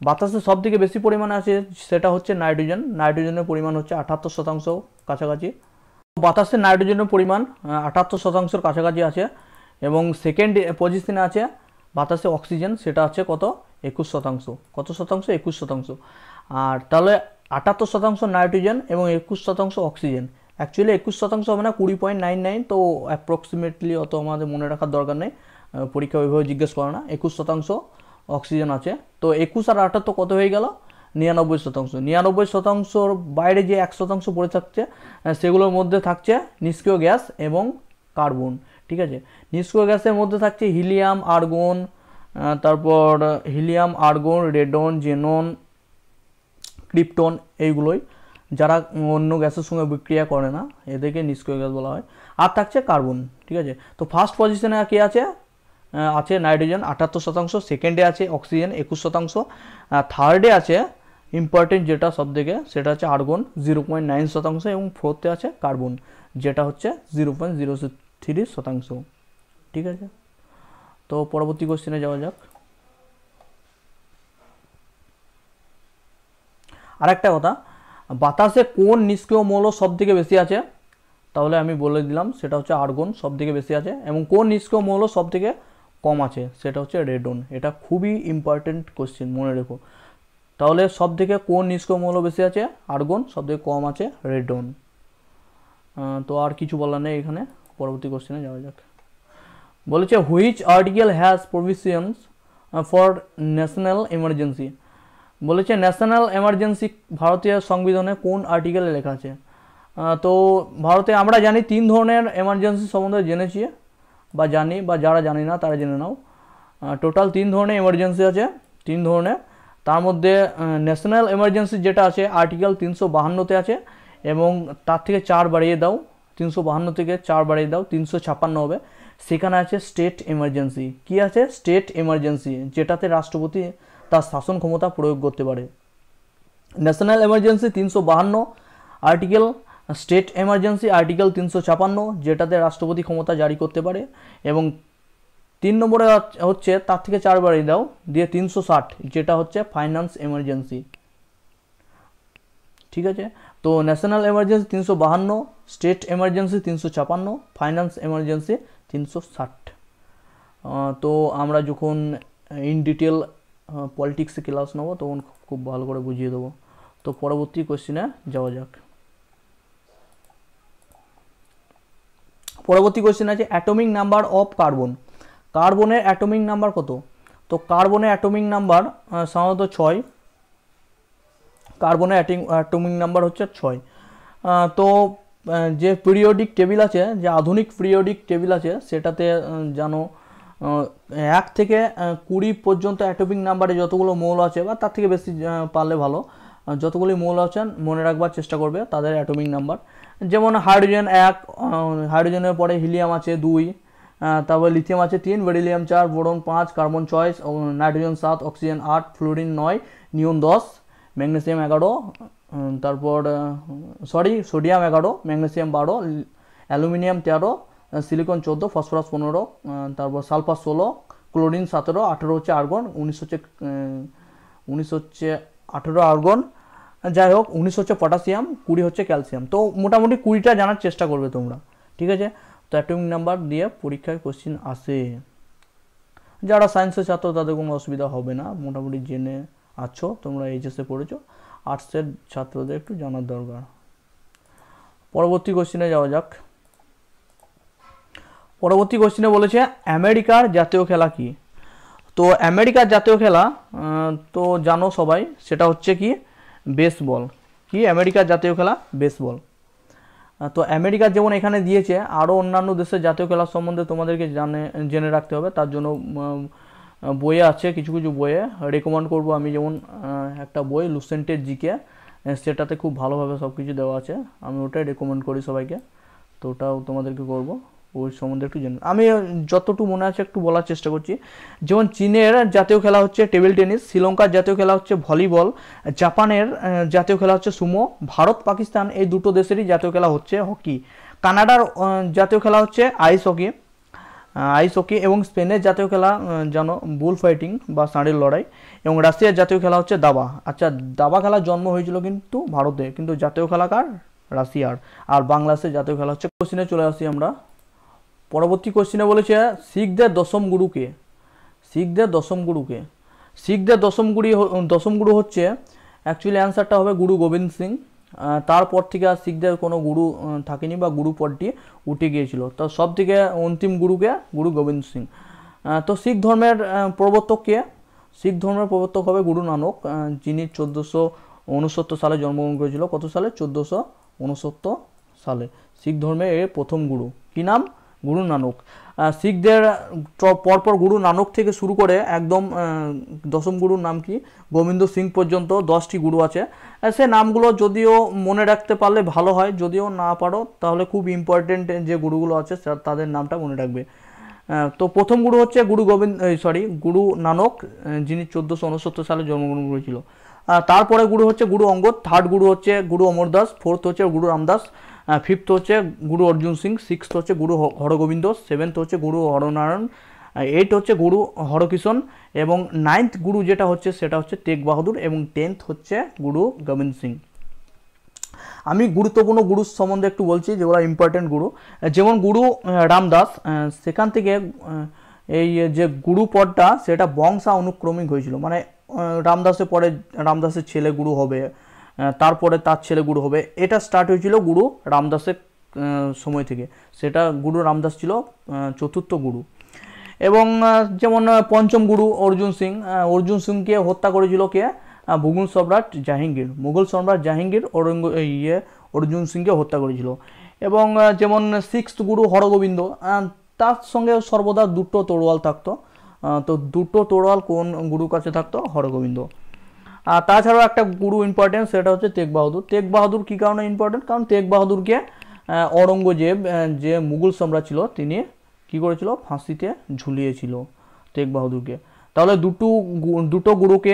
বাতাসে সব থেকে বেশি পরিমাণে আছে সেটা হচ্ছে নাইট্রোজেন নাইট্রোজেনের পরিমাণ হচ্ছে আঠাত্তর শতাংশ কাছাকাছি বাতাসে নাইট্রোজেনের পরিমাণ আটাত্তর শতাংশের কাছাকাছি আছে এবং সেকেন্ড পজিশনে আছে বাতাসে অক্সিজেন সেটা আছে কত একুশ শতাংশ কত শতাংশ একুশ শতাংশ আর তাহলে আটাত্তর শতাংশ নাইট্রোজেন এবং একুশ শতাংশ অক্সিজেন অ্যাকচুয়ালি একুশ শতাংশ হবে না কুড়ি পয়েন্ট নাইন নাইন তো অ্যাপ্রক্সিমেটলি অত আমাদের মনে রাখার দরকার নেই পরীক্ষা ওইভাবে জিজ্ঞেস করে না একুশ শতাংশ অক্সিজেন আছে তো একুশ আর আটাত্তর কত হয়ে গেলো নিরানব্বই শতাংশ নিরানব্বই শতাংশর বাইরে যে এক শতাংশ পড়ে থাকছে সেগুলোর মধ্যে থাকছে নিষ্ক্রিয় গ্যাস এবং কার্বন ঠিক আছে নিষ্ক্রিয় গ্যাসের মধ্যে থাকছে হিলিয়াম আর্গন তারপর helium argon radon xenon krypton এইগুলোই যারা অন্য গ্যাসের সঙ্গে বিক্রিয়া করে না এদেরকে নিষ্ক্রিয় গ্যাস বলা হয় আর থাকছে কার্বন ঠিক আছে তো ফার্স্ট পজিশনে কী আছে আছে নাইট্রোজেন আটাত্তর শতাংশ সেকেন্ডে আছে অক্সিজেন একুশ শতাংশ থার্ডে আছে ইম্পর্টেন্ট যেটা সব থেকে সেটা হচ্ছে আর্গন জিরো পয়েন্ট নাইন শতাংশ এবং ফোর্থে আছে কার্বন যেটা হচ্ছে জিরো পয়েন্ট জিরো থ্রি শতাংশ ঠিক আছে তো পরবর্তী কোশ্চেনে যাওয়া যাক আর একটা কথা বাতাসে কোন নিষ্ক্রিয় মৌল থেকে বেশি আছে তাহলে আমি বলে দিলাম সেটা হচ্ছে আর্গন সব থেকে বেশি আছে এবং কোন নিষ্ক্রিয় মৌল থেকে কম আছে সেটা হচ্ছে রেডন এটা খুবই ইম্পর্টেন্ট কোশ্চেন মনে রেখো তাহলে সব থেকে কোন নিষ্ক্রিয় মৌল বেশি আছে আর্গন সব থেকে কম আছে রেডন তো আর কিছু বলার নেই এখানে পরবর্তী কোশ্চেনে যাওয়া যাক বলেছে which article has provisions for national emergency বলেছে ন্যাশনাল এমার্জেন্সি ভারতীয় সংবিধানে কোন আর্টিকেলে লেখা আছে তো ভারতে আমরা জানি তিন ধরনের এমার্জেন্সি সম্বন্ধে জেনেছি বা জানি বা যারা জানি না তারা জেনে নাও টোটাল তিন ধরনের এমার্জেন্সি আছে তিন ধরনের তার মধ্যে ন্যাশনাল এমার্জেন্সি যেটা আছে আর্টিকেল তিনশো বাহান্নতে আছে এবং তার থেকে চার বাড়িয়ে দাও তিনশো বাহান্ন থেকে চার বাড়িয়ে দাও তিনশো ছাপ্পান্ন হবে সেখানে আছে স্টেট এমার্জেন্সি কি আছে স্টেট এমার্জেন্সি যেটাতে রাষ্ট্রপতি তার শাসন ক্ষমতা প্রয়োগ করতে পারে ন্যাশনাল এমার্জেন্সি তিনশো বাহান্ন আর্টিকেল স্টেট এমার্জেন্সি আর্টিকেল তিনশো ছাপান্ন যেটাতে রাষ্ট্রপতি ক্ষমতা জারি করতে পারে এবং তিন নম্বরে হচ্ছে তার থেকে চার বাড়িয়ে দাও দিয়ে তিনশো ষাট যেটা হচ্ছে ফাইন্যান্স এমার্জেন্সি ঠিক আছে তো ন্যাশনাল এমার্জেন্সি তিনশো বাহান্ন স্টেট এমার্জেন্সি তিনশো ছাপান্ন ফাইন্যান্স এমার্জেন্সি তিনশো ষাট তো আমরা যখন ইন ডিটেল পলিটিক্সে ক্লাস নেবো তখন খুব ভালো করে বুঝিয়ে দেবো তো পরবর্তী কোয়েশ্চেনে যাওয়া যাক পরবর্তী কোয়েশ্চেন আছে অ্যাটমিক নাম্বার অফ কার্বন কার্বনের অ্যাটমিক নাম্বার কত তো কার্বনের অ্যাটমিক নাম্বার সাধারণত ছয় কার্বনের অ্যাটমিক নাম্বার হচ্ছে ছয় তো যে পিরিয়ডিক টেবিল আছে যে আধুনিক পিরিয়ডিক টেবিল আছে সেটাতে যেন এক থেকে কুড়ি পর্যন্ত অ্যাটমিক নাম্বারে যতগুলো মৌল আছে বা তার থেকে বেশি পারলে ভালো যতগুলি মৌল আছেন মনে রাখবার চেষ্টা করবে তাদের অ্যাটমিক নাম্বার যেমন হাইড্রোজেন এক হাইড্রোজেনের পরে হিলিয়াম আছে দুই তারপর লিথিয়াম আছে তিন বেরিলিয়াম চার বোরন পাঁচ কার্বন ছয় নাইট্রোজেন সাত অক্সিজেন আট ফ্লোরিন নয় নিয়ন দশ ম্যাগনেসিয়াম এগারো তারপর সরি সোডিয়াম এগারো ম্যাগনেসিয়াম বারো অ্যালুমিনিয়াম তেরো সিলিকন চোদ্দো ফসফরাস পনেরো তারপর সালফার ষোলো ক্লোরিন সতেরো আঠেরো হচ্ছে আর্গন উনিশ হচ্ছে উনিশ হচ্ছে আঠেরো আর্গন যাই হোক উনিশ হচ্ছে পটাশিয়াম কুড়ি হচ্ছে ক্যালসিয়াম তো মোটামুটি কুড়িটা জানার চেষ্টা করবে তোমরা ঠিক আছে স্ট্যাটুইং নাম্বার দিয়ে পরীক্ষায় কোশ্চিন আসে যারা সায়েন্সের ছাত্র তাদের কোনো অসুবিধা হবে না মোটামুটি জেনে আছো তোমরা এইচএসে পড়েছো আর্টসের ছাত্রদের একটু জানার দরকার পরবর্তী কোশ্চিনে যাওয়া যাক পরবর্তী কোশ্চিনে বলেছে আমেরিকার জাতীয় খেলা কি তো আমেরিকার জাতীয় খেলা তো জানো সবাই সেটা হচ্ছে কি বেসবল কি আমেরিকার জাতীয় খেলা বেসবল তো আমেরিকা যেমন এখানে দিয়েছে আরও অন্যান্য দেশের জাতীয় খেলা সম্বন্ধে তোমাদেরকে জানে জেনে রাখতে হবে তার জন্য বইয়ে আছে কিছু কিছু বইয়ে রেকমেন্ড করব আমি যেমন একটা বই লুসেন্টের জিকে সেটাতে খুব ভালোভাবে সব কিছু দেওয়া আছে আমি ওটাই রেকমেন্ড করি সবাইকে তো ওটাও তোমাদেরকে করবো ওই সম্বন্ধে একটু জানুন আমি যতটুকু মনে আছে একটু বলার চেষ্টা করছি যেমন চীনের জাতীয় খেলা হচ্ছে টেবিল টেনিস শ্রীলঙ্কার জাতীয় খেলা হচ্ছে ভলিবল জাপানের জাতীয় খেলা হচ্ছে সুমো ভারত পাকিস্তান এই দুটো দেশেরই জাতীয় খেলা হচ্ছে হকি কানাডার জাতীয় খেলা হচ্ছে আইস হকি আইস হকি এবং স্পেনের জাতীয় খেলা জানো বুল ফাইটিং বা ষাঁড়ের লড়াই এবং রাশিয়ার জাতীয় খেলা হচ্ছে দাবা আচ্ছা দাবা খেলার জন্ম হয়েছিল কিন্তু ভারতে কিন্তু জাতীয় খেলাকার রাশিয়ার আর বাংলাদেশের জাতীয় খেলা হচ্ছে কোশ্চিনে চলে আসি আমরা পরবর্তী কোশ্চিনে বলেছে শিখদের দশম গুরুকে শিখদের দশম গুরুকে শিখদের দশম গুরু দশম গুরু হচ্ছে অ্যাকচুয়ালি অ্যান্সারটা হবে গুরু গোবিন্দ সিং তারপর থেকে আর শিখদের কোনো গুরু থাকেনি বা গুরু পদটি উঠে গিয়েছিল তো সব থেকে অন্তিম গুরুকে গুরু গোবিন্দ সিং তো শিখ ধর্মের প্রবর্তককে শিখ ধর্মের প্রবর্তক হবে গুরু নানক যিনি চোদ্দোশো উনসত্তর সালে জন্মগ্রহণ করেছিল কত সালে চোদ্দোশো উনসত্তর সালে শিখ ধর্মের এর প্রথম গুরু কি নাম গুরু নানক শিখদের পরপর গুরু নানক থেকে শুরু করে একদম দশম গুরুর নাম কি গোবিন্দ সিং পর্যন্ত দশটি গুরু আছে সে নামগুলো যদিও মনে রাখতে পারলে ভালো হয় যদিও না পারো তাহলে খুব ইম্পর্টেন্ট যে গুরুগুলো আছে তাদের নামটা মনে রাখবে তো প্রথম গুরু হচ্ছে গুরু গোবিন্দ সরি গুরু নানক যিনি চোদ্দোশো উনসত্তর সালে জন্মগ্রহণ করেছিল তারপরে গুরু হচ্ছে গুরু অঙ্গদ থার্ড গুরু হচ্ছে গুরু অমরদাস ফোর্থ হচ্ছে গুরু রামদাস ফিফথ হচ্ছে গুরু অর্জুন সিং সিক্সথ হচ্ছে গুরু হরগোবিন্দ সেভেন্থ হচ্ছে গুরু হরনারায়ণ এইট হচ্ছে গুরু হরকিষণ এবং নাইন্থ গুরু যেটা হচ্ছে সেটা হচ্ছে তেগ বাহাদুর এবং টেন্থ হচ্ছে গুরু গোবিন্দ সিং আমি গুরুত্বপূর্ণ গুরুর সম্বন্ধে একটু বলছি যেগুলো ইম্পর্টেন্ট গুরু যেমন গুরু রামদাস সেখান থেকে এই যে গুরু পদটা সেটা বংশা অনুক্রমিক হয়েছিল মানে রামদাসের পরে রামদাসের ছেলে গুরু হবে তারপরে তার ছেলে গুরু হবে এটা স্টার্ট হয়েছিল গুরু রামদাসের সময় থেকে সেটা গুরু রামদাস ছিল চতুর্থ গুরু এবং যেমন পঞ্চম গুরু অর্জুন সিং অর্জুন সিংকে হত্যা করেছিল কে মুঘল সম্রাট জাহাঙ্গীর মুঘল সম্রাট জাহাঙ্গীর অরঙ্গ ইয়ে অর্জুন সিংকে হত্যা করেছিল এবং যেমন সিক্স গুরু হরগোবিন্দ তার সঙ্গে সর্বদা দুটো তরোয়াল থাকতো তো দুটো তরোয়াল কোন গুরুর কাছে থাকতো হরগোবিন্দ তাছাড়াও একটা গুরু ইম্পর্টেন্ট সেটা হচ্ছে তেগ বাহাদুর তেগ বাহাদুর কী কারণে ইম্পর্টেন্ট কারণ তেগ বাহাদুরকে অরঙ্গজেব যে মুঘল সম্রাট ছিল তিনি কি করেছিল ফাঁসিতে ঝুলিয়েছিল তেগ বাহাদুরকে তাহলে দুটো দুটো গুরুকে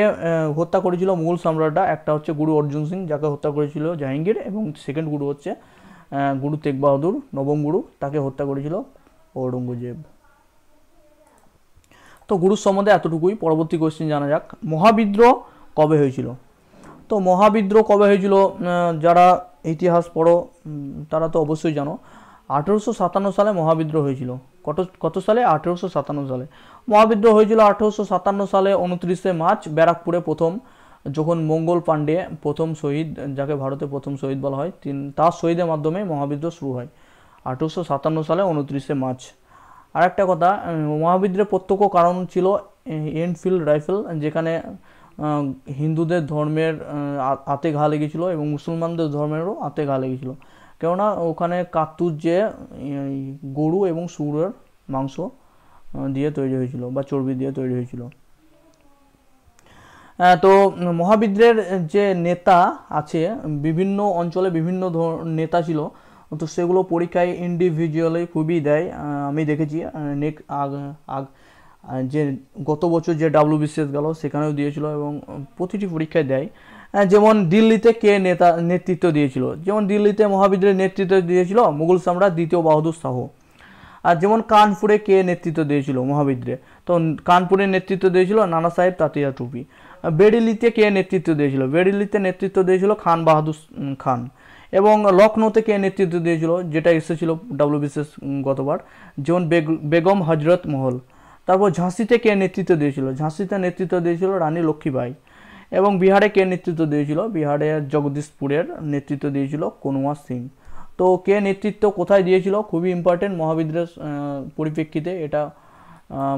হত্যা করেছিল মুঘল সম্রাটটা একটা হচ্ছে গুরু অর্জুন সিং যাকে হত্যা করেছিল জাহাঙ্গীর এবং সেকেন্ড গুরু হচ্ছে গুরু তেগ বাহাদুর নবম গুরু তাকে হত্যা করেছিল ঔরঙ্গজেব তো গুরুর সম্বন্ধে এতটুকুই পরবর্তী কোশ্চেন জানা যাক মহাবিদ্রোহ কবে হয়েছিল তো মহাবিদ্রোহ কবে হয়েছিল যারা ইতিহাস পড়ো তারা তো অবশ্যই জানো আঠেরোশো সাতান্ন সালে মহাবিদ্রোহ হয়েছিল কত কত সালে আঠেরোশো সাতান্ন সালে মহাবিদ্রোহ হয়েছিল আঠেরোশো সাতান্ন সালে উনত্রিশে মার্চ ব্যারাকপুরে প্রথম যখন মঙ্গল পাণ্ডে প্রথম শহীদ যাকে ভারতে প্রথম শহীদ বলা হয় তিন তার শহীদের মাধ্যমে মহাবিদ্রোহ শুরু হয় আঠেরোশো সাতান্ন সালে উনত্রিশে মার্চ আর একটা কথা মহাবিদ্রোহের প্রত্যক্ষ কারণ ছিল এনফিল্ড রাইফেল যেখানে হিন্দুদের ধর্মের আতে ঘা লেগেছিলো এবং মুসলমানদের ধর্মেরও আতে ঘা লেগেছিলো কেননা ওখানে কাতুর যে গরু এবং শুয়োরের মাংস দিয়ে তৈরি হয়েছিল বা চর্বি দিয়ে তৈরি হয়েছিল তো মহাবিদ্রের যে নেতা আছে বিভিন্ন অঞ্চলে বিভিন্ন নেতা ছিল তো সেগুলো পরীক্ষায় ইন্ডিভিজুয়ালি খুবই দেয় আমি দেখেছি নেক আগ আগ যে গত বছর যে ডাব্লিউবিসিএস গেল সেখানেও দিয়েছিল এবং প্রতিটি পরীক্ষায় দেয় যেমন দিল্লিতে কে নেতা নেতৃত্ব দিয়েছিল যেমন দিল্লিতে মহাবিদ্যালয়ের নেতৃত্ব দিয়েছিল মুঘল সম্রাট দ্বিতীয় বাহাদুর শাহ আর যেমন কানপুরে কে নেতৃত্ব দিয়েছিল মহাবিদ্রে তো কানপুরে নেতৃত্ব দিয়েছিল নানা সাহেব তাতিয়া টুপি বেড়িলিতে কে নেতৃত্ব দিয়েছিল বেড়িলিতে নেতৃত্ব দিয়েছিল খান বাহাদুর খান এবং লখনৌতে কে নেতৃত্ব দিয়েছিল যেটা এসেছিল ডাব্লিউবিসিএস গতবার যেমন বেগম হজরত মহল তারপর ঝাঁসিতে কে নেতৃত্ব দিয়েছিল ঝাঁসিতে নেতৃত্ব দিয়েছিল রানী লক্ষ্মীবাই এবং বিহারে কে নেতৃত্ব দিয়েছিল বিহারের জগদীশপুরের নেতৃত্ব দিয়েছিল কনুয়া সিং তো কে নেতৃত্ব কোথায় দিয়েছিল খুবই ইম্পর্টেন্ট মহাবিদ্রের পরিপ্রেক্ষিতে এটা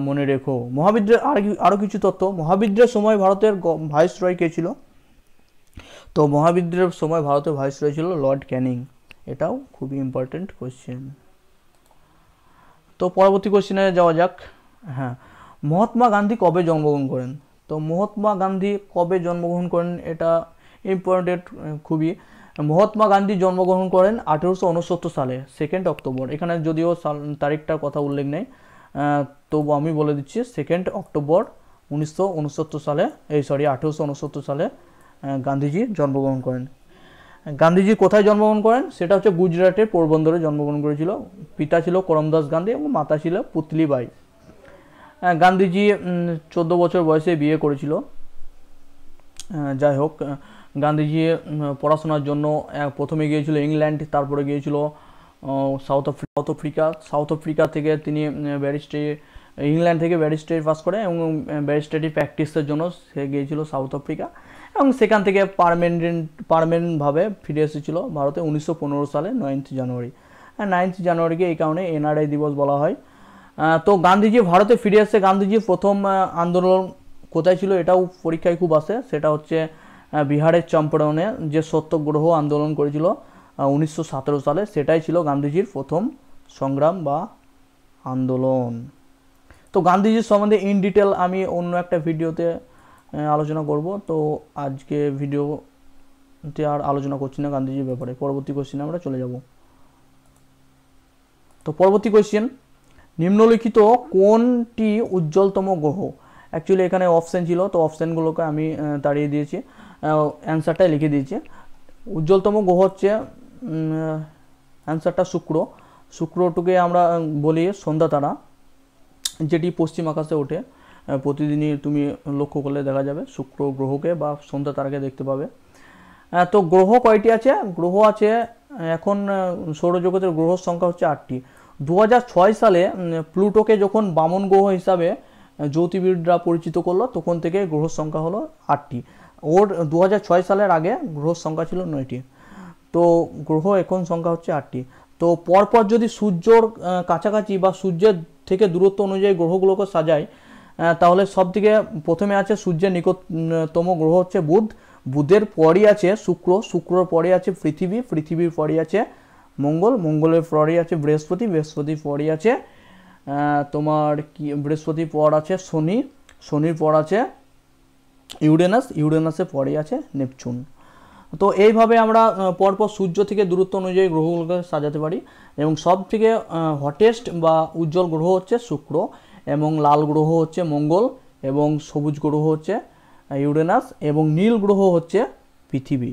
মনে রেখো মহাবিদ্রের আর আরও কিছু তথ্য মহাবিদ্রের সময় ভারতের ভাইস রয় কে ছিল তো মহাবিদ্রের সময় ভারতের ভাইস রয় ছিল লর্ড ক্যানিং এটাও খুবই ইম্পর্টেন্ট কোশ্চেন তো পরবর্তী কোশ্চেনে যাওয়া যাক হ্যাঁ মহাত্মা গান্ধী কবে জন্মগ্রহণ করেন তো মহাত্মা গান্ধী কবে জন্মগ্রহণ করেন এটা ইম্পর্টেন্ট খুবই মহাত্মা গান্ধী জন্মগ্রহণ করেন আঠেরোশো উনসত্তর সালে সেকেন্ড অক্টোবর এখানে যদিও তারিখটার কথা উল্লেখ নেই তো আমি বলে দিচ্ছি সেকেন্ড অক্টোবর উনিশশো সালে এই সরি আঠেরোশো সালে গান্ধীজি জন্মগ্রহণ করেন গান্ধীজি কোথায় জন্মগ্রহণ করেন সেটা হচ্ছে গুজরাটের পোরবন্দরে জন্মগ্রহণ করেছিল পিতা ছিল করমদাস গান্ধী এবং মাতা ছিল পুতলিবাই হ্যাঁ, গান্ধীজি চোদ্দ বছর বয়সে বিয়ে করেছিল যাই হোক গান্ধীজি পড়াশোনার জন্য প্রথমে গিয়েছিল ইংল্যান্ড তারপরে গিয়েছিল South South Africa South Africa থেকে তিনি ব্যারিস্ট্রি ইংল্যান্ড থেকে ব্যারিস্ট্রি পাস করে এবং ব্যারিস্ট্রি প্র্যাকটিসের জন্য সে গিয়েছিল সাউথ আফ্রিকা এবং সেখান থেকে পারমানেন্ট পারমানেন্টভাবে ফিরে এসেছিল ভারতে উনিশশো সালে নয়েন্থ জানুয়ারি হ্যাঁ নাইন্থ জানুয়ারিকে এই কারণে এনআরআই দিবস বলা হয় তো গান্ধীজি ভারতে ফিরে এসে গান্ধীজি প্রথম আন্দোলন কোথায় ছিল এটাও পরীক্ষায় খুব আসে সেটা হচ্ছে বিহারের চম্পারণে যে সত্যগ্রহ আন্দোলন করেছিল উনিশশো সালে সেটাই ছিল গান্ধীজির প্রথম সংগ্রাম বা আন্দোলন তো গান্ধীজির সম্বন্ধে ইন ডিটেল আমি অন্য একটা ভিডিওতে আলোচনা করব তো আজকে ভিডিওতে আর আলোচনা করছি না গান্ধীজির ব্যাপারে পরবর্তী কোশ্চেনে আমরা চলে যাব তো পরবর্তী কোশ্চেন নিম্নলিখিত কোনটি উজ্জ্বলতম গ্রহ অ্যাকচুয়ালি এখানে অপশান ছিল তো অপশানগুলোকে আমি তাড়িয়ে দিয়েছি অ্যান্সারটাই লিখে দিয়েছি উজ্জ্বলতম গ্রহ হচ্ছে অ্যান্সারটা শুক্র শুক্রটুকে আমরা বলি সন্ধ্যা তারা যেটি পশ্চিম আকাশে ওঠে প্রতিদিনই তুমি লক্ষ্য করলে দেখা যাবে শুক্র গ্রহকে বা সন্ধ্যা তারাকে দেখতে পাবে তো গ্রহ কয়টি আছে গ্রহ আছে এখন সৌরজগতের গ্রহর সংখ্যা হচ্ছে আটটি দু সালে প্লুটোকে যখন বামন গ্রহ হিসাবে জ্যোতিবিদরা পরিচিত করলো তখন থেকে গ্রহ সংখ্যা হলো আটটি ওর দু সালের আগে গ্রহ সংখ্যা ছিল নয়টি তো গ্রহ এখন সংখ্যা হচ্ছে আটটি তো পরপর যদি সূর্যর কাছাকাছি বা সূর্যের থেকে দূরত্ব অনুযায়ী গ্রহগুলোকে সাজায় তাহলে সব থেকে প্রথমে আছে সূর্যের নিকটতম গ্রহ হচ্ছে বুধ বুধের পরই আছে শুক্র শুক্রর পরে আছে পৃথিবী পৃথিবীর পরই আছে মঙ্গল মঙ্গলের পরই আছে বৃহস্পতি বৃহস্পতির পরই আছে তোমার কি বৃহস্পতির পর আছে শনি শনির পর আছে ইউরেনাস ইউরেনাসের পরেই আছে নেপচুন তো এইভাবে আমরা পরপর সূর্য থেকে দূরত্ব অনুযায়ী গ্রহগুলোকে সাজাতে পারি এবং সব থেকে হটেস্ট বা উজ্জ্বল গ্রহ হচ্ছে শুক্র এবং লাল গ্রহ হচ্ছে মঙ্গল এবং সবুজ গ্রহ হচ্ছে ইউরেনাস এবং নীল গ্রহ হচ্ছে পৃথিবী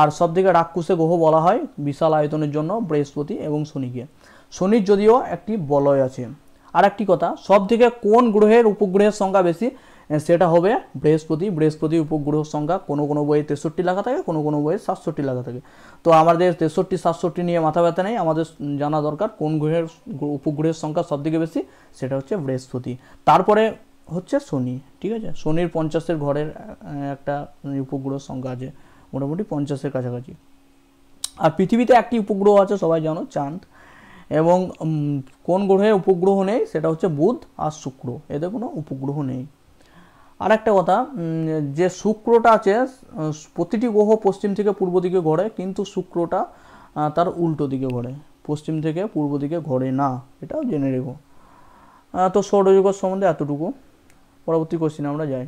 আর সবথেকে রাক্ষুসে গ্রহ বলা হয় বিশাল আয়তনের জন্য বৃহস্পতি এবং শনিকে শনির যদিও একটি বলয় আছে আর একটি কথা থেকে কোন গ্রহের উপগ্রহের সংখ্যা বেশি সেটা হবে বৃহস্পতি বৃহস্পতি উপগ্রহের সংখ্যা কোনো কোনো বইয়ে তেষট্টি লেখা থাকে কোনো কোনো বইয়ে সাতষট্টি লেখা থাকে তো আমাদের তেষট্টি সাতষট্টি নিয়ে মাথা ব্যথা নেই আমাদের জানা দরকার কোন গ্রহের উপগ্রহের সংখ্যা থেকে বেশি সেটা হচ্ছে বৃহস্পতি তারপরে হচ্ছে শনি ঠিক আছে শনির পঞ্চাশের ঘরের একটা উপগ্রহের সংখ্যা আছে মোটামুটি পঞ্চাশের কাছাকাছি আর পৃথিবীতে একটি উপগ্রহ আছে সবাই জানো চাঁদ এবং কোন গ্রহে উপগ্রহ নেই সেটা হচ্ছে বুধ আর শুক্র এতে কোনো উপগ্রহ নেই আর একটা কথা যে শুক্রটা আছে প্রতিটি গ্রহ পশ্চিম থেকে পূর্ব দিকে ঘোরে কিন্তু শুক্রটা তার উল্টো দিকে ঘরে পশ্চিম থেকে পূর্ব দিকে ঘরে না এটাও জেনে রেখো তো সৌরজগৎ সম্বন্ধে এতটুকু পরবর্তী কোশ্চিনে আমরা যাই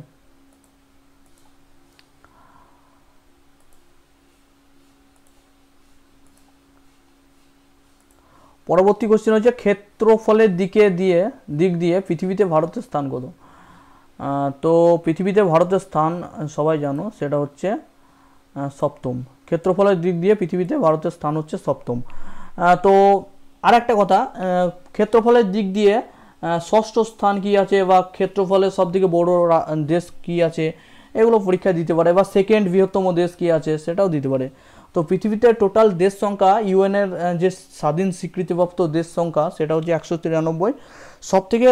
পরবর্তী কোশ্চেন হচ্ছে ক্ষেত্রফলের দিকে দিয়ে দিক দিয়ে পৃথিবীতে ভারতের স্থান কত তো পৃথিবীতে ভারতের স্থান সবাই জানো সেটা হচ্ছে সপ্তম ক্ষেত্রফলের দিক দিয়ে পৃথিবীতে ভারতের স্থান হচ্ছে সপ্তম তো আর একটা কথা ক্ষেত্রফলের দিক দিয়ে ষষ্ঠ স্থান কি আছে বা ক্ষেত্রফলের সব থেকে বড়ো দেশ কি আছে এগুলো পরীক্ষা দিতে পারে বা সেকেন্ড বৃহত্তম দেশ কি আছে সেটাও দিতে পারে তো পৃথিবীতে টোটাল দেশ সংখ্যা ইউএনের যে স্বাধীন স্বীকৃতিপ্রাপ্ত দেশ সংখ্যা সেটা হচ্ছে একশো তিরানব্বই সবথেকে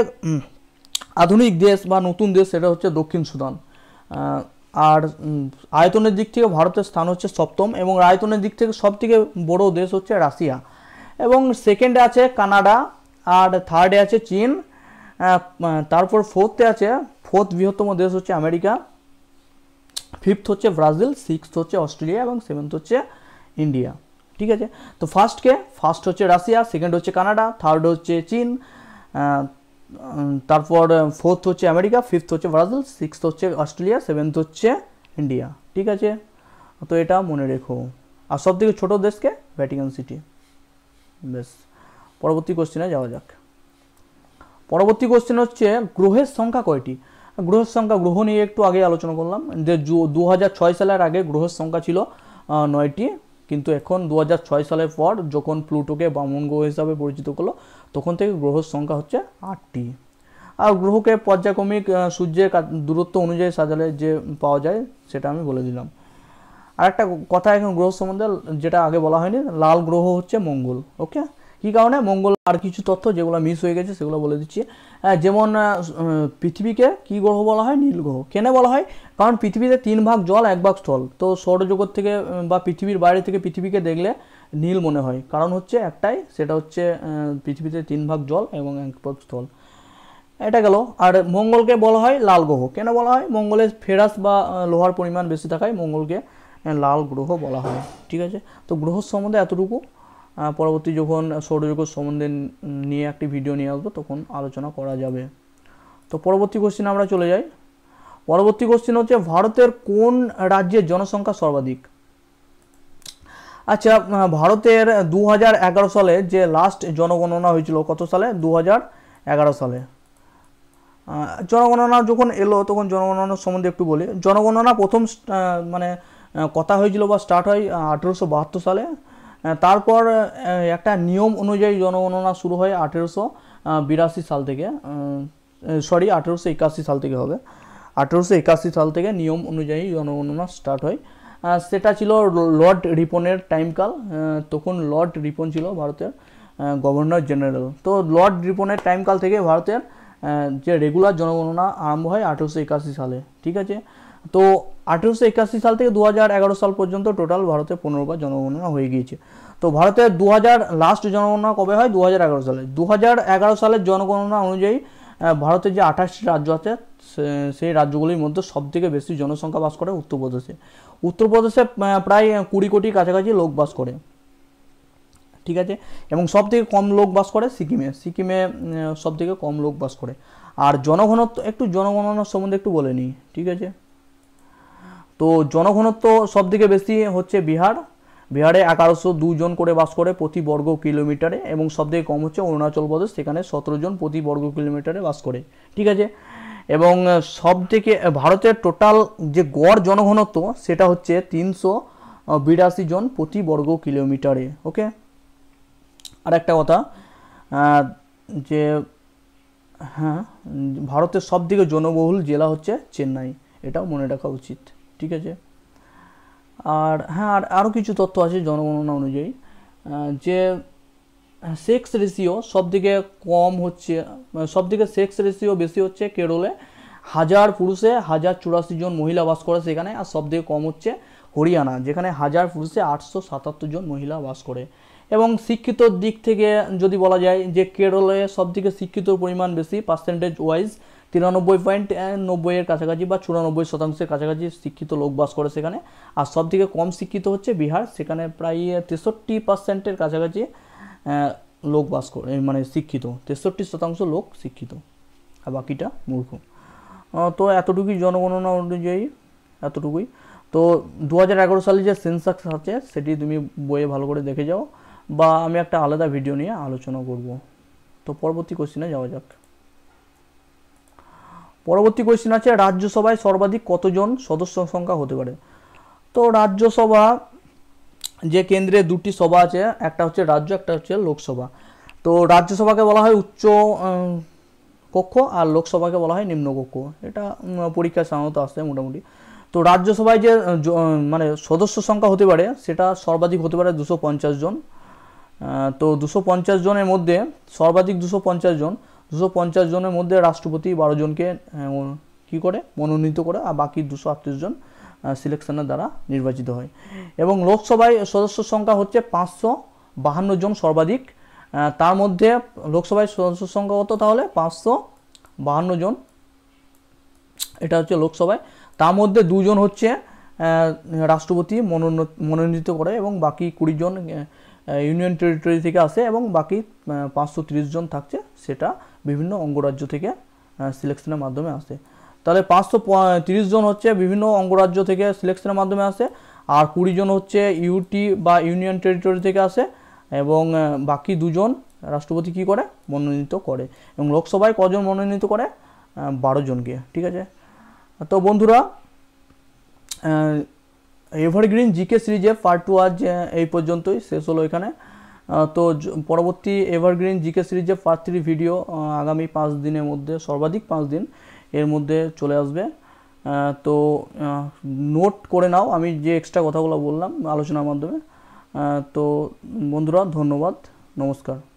আধুনিক দেশ বা নতুন দেশ সেটা হচ্ছে দক্ষিণ সুদান আর আয়তনের দিক থেকে ভারতের স্থান হচ্ছে সপ্তম এবং আয়তনের দিক থেকে সবথেকে বড়ো দেশ হচ্ছে রাশিয়া এবং সেকেন্ডে আছে কানাডা আর থার্ডে আছে চীন তারপর ফোর্থে আছে ফোর্থ বৃহত্তম দেশ হচ্ছে আমেরিকা ফিফথ হচ্ছে ব্রাজিল সিক্সথ হচ্ছে অস্ট্রেলিয়া এবং সেভেন্থ হচ্ছে ইন্ডিয়া ঠিক আছে তো ফার্স্ট কে ফার্স্ট হচ্ছে রাশিয়া সেকেন্ড হচ্ছে কানাডা থার্ড হচ্ছে চীন তারপর ফোর্থ হচ্ছে আমেরিকা ফিফথ হচ্ছে ব্রাজিল সিক্সথ হচ্ছে অস্ট্রেলিয়া সেভেন্থ হচ্ছে ইন্ডিয়া ঠিক আছে তো এটা মনে রেখো আর সব থেকে ছোটো দেশকে ভ্যাটিকান সিটি বেশ পরবর্তী কোশ্চেনে যাওয়া যাক পরবর্তী কোশ্চেন হচ্ছে গ্রহের সংখ্যা কয়টি গ্রহের সংখ্যা গ্রহ নিয়ে একটু আগে আলোচনা করলাম যে দু সালের আগে গ্রহের সংখ্যা ছিল নয়টি কিন্তু এখন দু সালের পর যখন প্লুটোকে বামন গ্রহ হিসাবে পরিচিত করলো তখন থেকে গ্রহের সংখ্যা হচ্ছে আটটি আর গ্রহকে পর্যায়ক্রমিক সূর্যের দূরত্ব অনুযায়ী সাজালে যে পাওয়া যায় সেটা আমি বলে দিলাম আর একটা কথা এখন গ্রহ সম্বন্ধে যেটা আগে বলা হয়নি লাল গ্রহ হচ্ছে মঙ্গল ওকে কি কারণে মঙ্গল আর কিছু তথ্য যেগুলো মিস হয়ে গেছে সেগুলো বলে দিচ্ছি যেমন পৃথিবীকে কি গ্রহ বলা হয় নীল গ্রহ কেন বলা হয় কারণ পৃথিবীতে তিন ভাগ জল এক ভাগ স্থল তো সৌরজগৎ থেকে বা পৃথিবীর বাইরে থেকে পৃথিবীকে দেখলে নীল মনে হয় কারণ হচ্ছে একটাই সেটা হচ্ছে পৃথিবীতে তিন ভাগ জল এবং এক ভাগ স্থল এটা গেল আর মঙ্গলকে বলা হয় লাল গ্রহ কেন বলা হয় মঙ্গলে ফেরাস বা লোহার পরিমাণ বেশি থাকায় মঙ্গলকে লাল গ্রহ বলা হয় ঠিক আছে তো গ্রহ সম্বন্ধে এতটুকু পরবর্তী যখন সৌরজগৎ সম্বন্ধে নিয়ে একটি ভিডিও নিয়ে আসবো তখন আলোচনা করা যাবে তো পরবর্তী কোশ্চিনে আমরা চলে যাই পরবর্তী কোশ্চিন হচ্ছে ভারতের কোন রাজ্যের জনসংখ্যা সর্বাধিক আচ্ছা ভারতের দু সালে যে লাস্ট জনগণনা হয়েছিল কত সালে দু সালে জনগণনা যখন এলো তখন জনগণনার সম্বন্ধে একটু বলি জনগণনা প্রথম মানে কথা হয়েছিল বা স্টার্ট হয় আঠেরোশো সালে তারপর একটা নিয়ম অনুযায়ী জনগণনা শুরু হয় আঠেরোশো বিরাশি সাল থেকে সরি আঠেরোশো একাশি সাল থেকে হবে আঠেরোশো একাশি সাল থেকে নিয়ম অনুযায়ী জনগণনা স্টার্ট হয় সেটা ছিল লর্ড রিপনের টাইমকাল তখন লর্ড রিপন ছিল ভারতের গভর্নর জেনারেল তো লর্ড রিপনের টাইমকাল থেকে ভারতের যে রেগুলার জনগণনা আরম্ভ হয় আঠেরোশো একাশি সালে ঠিক আছে তো আঠেরোশো একাশি সাল থেকে দু সাল পর্যন্ত টোটাল ভারতে পনেরোবার জনগণনা হয়ে গিয়েছে তো ভারতের দু লাস্ট জনগণনা কবে হয় দু সালে দু সালের জনগণনা অনুযায়ী ভারতের যে আঠাশটি রাজ্য আছে সেই রাজ্যগুলির মধ্যে সবথেকে বেশি জনসংখ্যা বাস করে উত্তরপ্রদেশে উত্তরপ্রদেশে প্রায় কুড়ি কোটি কাছাকাছি লোক বাস করে ঠিক আছে এবং সবথেকে কম লোক বাস করে সিকিমে সিকিমে সবথেকে কম লোক বাস করে আর জনঘনত্ব একটু জনগণনা সম্বন্ধে একটু বলে নিই ঠিক আছে তো জনঘনত্ব সবথেকে বেশি হচ্ছে বিহার বিহারে এগারোশো দুজন করে বাস করে প্রতি বর্গ কিলোমিটারে এবং সবথেকে কম হচ্ছে অরুণাচল প্রদেশ সেখানে সতেরো জন প্রতি বর্গ কিলোমিটারে বাস করে ঠিক আছে এবং সব থেকে ভারতের টোটাল যে গড় জনঘনত্ব সেটা হচ্ছে তিনশো বিরাশি জন প্রতি বর্গ কিলোমিটারে ওকে আর একটা কথা যে হ্যাঁ ভারতের সবথেকে জনবহুল জেলা হচ্ছে চেন্নাই এটাও মনে রাখা উচিত ঠিক আছে আর হ্যাঁ আর আরও কিছু তথ্য আছে জনগণনা অনুযায়ী যে সেক্স রেশিও দিকে কম হচ্ছে মানে সব দিকে সেক্স রেশিও বেশি হচ্ছে কেরলে হাজার পুরুষে হাজার চুরাশি জন মহিলা বাস করে সেখানে আর সব দিকে কম হচ্ছে হরিয়ানা যেখানে হাজার পুরুষে আটশো সাতাত্তর জন মহিলা বাস করে এবং শিক্ষিতর দিক থেকে যদি বলা যায় যে কেরলে সবথেকে শিক্ষিত পরিমাণ বেশি পার্সেন্টেজ ওয়াইজ তিরানব্বই পয়েন্ট নব্বইয়ের কাছাকাছি বা চুরানব্বই শতাংশের কাছাকাছি শিক্ষিত লোক বাস করে সেখানে আর সবথেকে কম শিক্ষিত হচ্ছে বিহার সেখানে প্রায় তেষট্টি পার্সেন্টের কাছাকাছি লোক বাস করে মানে শিক্ষিত তেষট্টি শতাংশ লোক শিক্ষিত আর বাকিটা মূর্খ তো এতটুকুই জনগণনা অনুযায়ী এতটুকুই তো দু সালে যে সেন্সাস আছে সেটি তুমি বইয়ে ভালো করে দেখে যাও বা আমি একটা আলাদা ভিডিও নিয়ে আলোচনা করব তো পরবর্তী কোশ্চিনে যাওয়া যাক পরবর্তী কোশ্চিন আছে রাজ্যসভায় সর্বাধিক কতজন সদস্য সংখ্যা হতে পারে তো রাজ্যসভা যে কেন্দ্রে দুটি সভা আছে একটা হচ্ছে রাজ্য একটা হচ্ছে লোকসভা তো রাজ্যসভাকে বলা হয় উচ্চ কক্ষ আর লোকসভাকে বলা হয় নিম্নকক্ষ এটা পরীক্ষা সাধারণত আসে মোটামুটি তো রাজ্যসভায় যে মানে সদস্য সংখ্যা হতে পারে সেটা সর্বাধিক হতে পারে দুশো জন তো দুশো পঞ্চাশ জনের মধ্যে সর্বাধিক দুশো পঞ্চাশ জন দুশো পঞ্চাশ জনের মধ্যে রাষ্ট্রপতি বারো জনকে কী করে মনোনীত করে আর বাকি দুশো আটত্রিশ জন সিলেকশনের দ্বারা নির্বাচিত হয় এবং লোকসভায় সদস্য সংখ্যা হচ্ছে পাঁচশো বাহান্ন জন সর্বাধিক তার মধ্যে লোকসভায় সদস্য সংখ্যা কত তাহলে পাঁচশো বাহান্ন জন এটা হচ্ছে লোকসভায় তার মধ্যে দুজন হচ্ছে রাষ্ট্রপতি মনোনীত করে এবং বাকি কুড়ি জন ইউনিয়ন টেরিটরি থেকে আসে এবং বাকি পাঁচশো জন থাকছে সেটা বিভিন্ন অঙ্গরাজ্য থেকে সিলেকশনের মাধ্যমে আসে তাহলে পাঁচশো জন হচ্ছে বিভিন্ন অঙ্গরাজ্য থেকে সিলেকশনের মাধ্যমে আসে আর কুড়ি জন হচ্ছে ইউটি বা ইউনিয়ন টেরিটরি থেকে আসে এবং বাকি দুজন রাষ্ট্রপতি কি করে মনোনীত করে এবং লোকসভায় কজন মনোনীত করে বারো জনকে ঠিক আছে তো বন্ধুরা এভারগ্রিন জিকে সিরিজে পার্ট টু আজ এই পর্যন্তই শেষ হলো এখানে তো পরবর্তী এভারগ্রিন জিকে সিরিজে পার্ট থ্রি ভিডিও আগামী পাঁচ দিনের মধ্যে সর্বাধিক পাঁচ দিন এর মধ্যে চলে আসবে তো নোট করে নাও আমি যে এক্সট্রা কথাগুলো বললাম আলোচনার মাধ্যমে তো বন্ধুরা ধন্যবাদ নমস্কার